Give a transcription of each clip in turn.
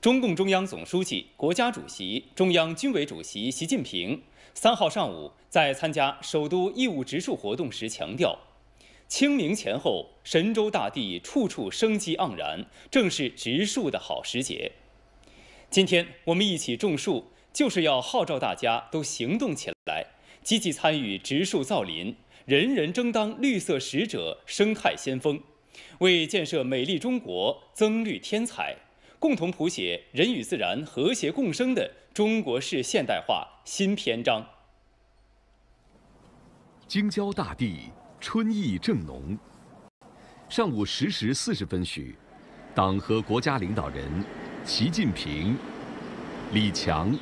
中共中央总书记、国家主席、中央军委主席习近平三号上午在参加首都义务植树活动时强调，清明前后，神州大地处处生机盎然，正是植树的好时节。今天我们一起种树，就是要号召大家都行动起来，积极参与植树造林，人人争当绿色使者、生态先锋，为建设美丽中国增绿添彩。共同谱写人与自然和谐共生的中国式现代化新篇章。京郊大地春意正浓，上午十时四十分许，党和国家领导人习近平、李强、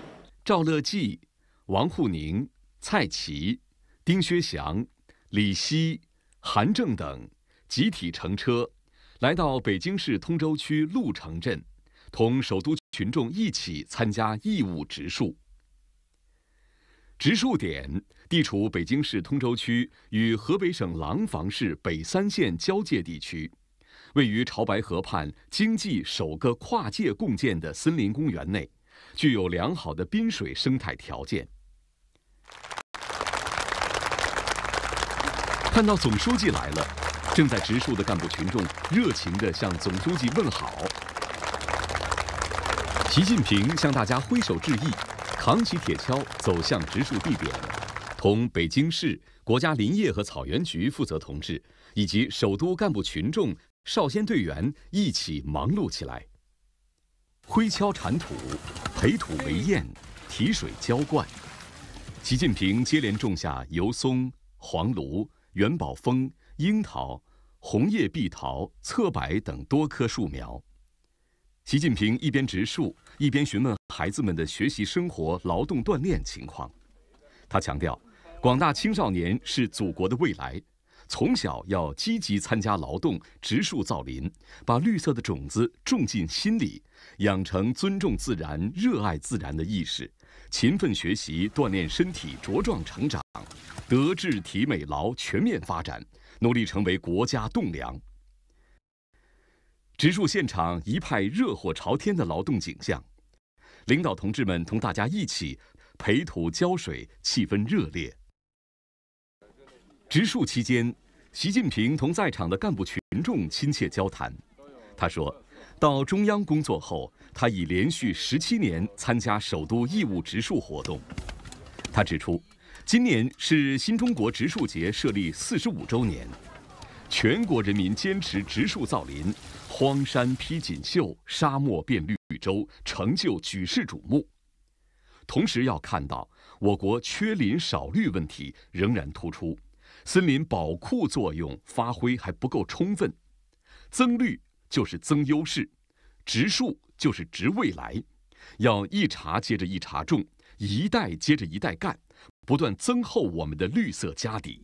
赵乐际、王沪宁、蔡奇、丁薛祥、李希、韩正等集体乘车，来到北京市通州区潞城镇。同首都群众一起参加义务植树。植树点地处北京市通州区与河北省廊坊市北三县交界地区，位于潮白河畔，经济首个跨界共建的森林公园内，具有良好的滨水生态条件。看到总书记来了，正在植树的干部群众热情地向总书记问好。习近平向大家挥手致意，扛起铁锹走向植树地点，同北京市国家林业和草原局负责同志以及首都干部群众、少先队员一起忙碌起来，挥锹铲土、培土围堰、提水浇灌。习近平接连种下油松、黄栌、元宝枫、樱桃、红叶碧桃、侧柏等多棵树苗。习近平一边植树，一边询问孩子们的学习、生活、劳动、锻炼情况。他强调，广大青少年是祖国的未来，从小要积极参加劳动、植树造林，把绿色的种子种进心里，养成尊重自然、热爱自然的意识，勤奋学习、锻炼身体、茁壮成长，德智体美劳全面发展，努力成为国家栋梁。植树现场一派热火朝天的劳动景象，领导同志们同大家一起培土浇水，气氛热烈。植树期间，习近平同在场的干部群众亲切交谈。他说：“到中央工作后，他已连续十七年参加首都义务植树活动。”他指出：“今年是新中国植树节设立四十五周年，全国人民坚持植树造林。”荒山披锦绣，沙漠变绿洲，成就举世瞩目。同时要看到，我国缺林少绿问题仍然突出，森林保库作用发挥还不够充分。增绿就是增优势，植树就是植未来。要一茬接着一茬种，一代接着一代干，不断增厚我们的绿色家底。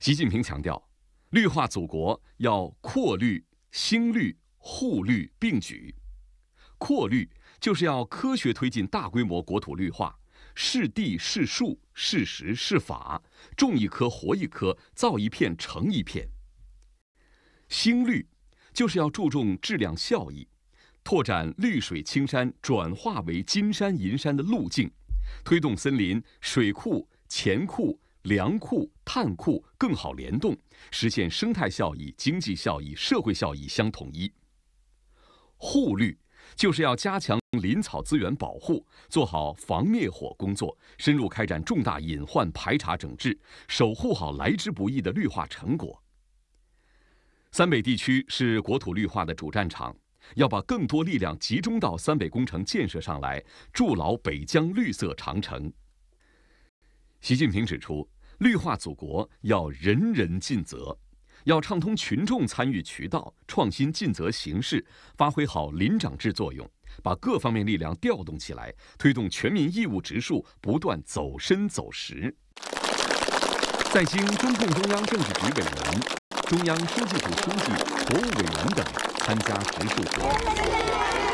习近平强调，绿化祖国要扩绿。新绿护绿并举，扩绿就是要科学推进大规模国土绿化，是地是树是时是法，种一棵活一棵，造一片成一片。新绿就是要注重质量效益，拓展绿水青山转化为金山银山的路径，推动森林水库钱库。粮库、碳库更好联动，实现生态效益、经济效益、社会效益相统一。护绿就是要加强林草资源保护，做好防灭火工作，深入开展重大隐患排查整治，守护好来之不易的绿化成果。三北地区是国土绿化的主战场，要把更多力量集中到三北工程建设上来，筑牢北疆绿色长城。习近平指出，绿化祖国要人人尽责，要畅通群众参与渠道，创新尽责形式，发挥好林长制作用，把各方面力量调动起来，推动全民义务植树不断走深走实。在京，中共中央政治局委员、中央书记处书记、国务委员等参加植树活动。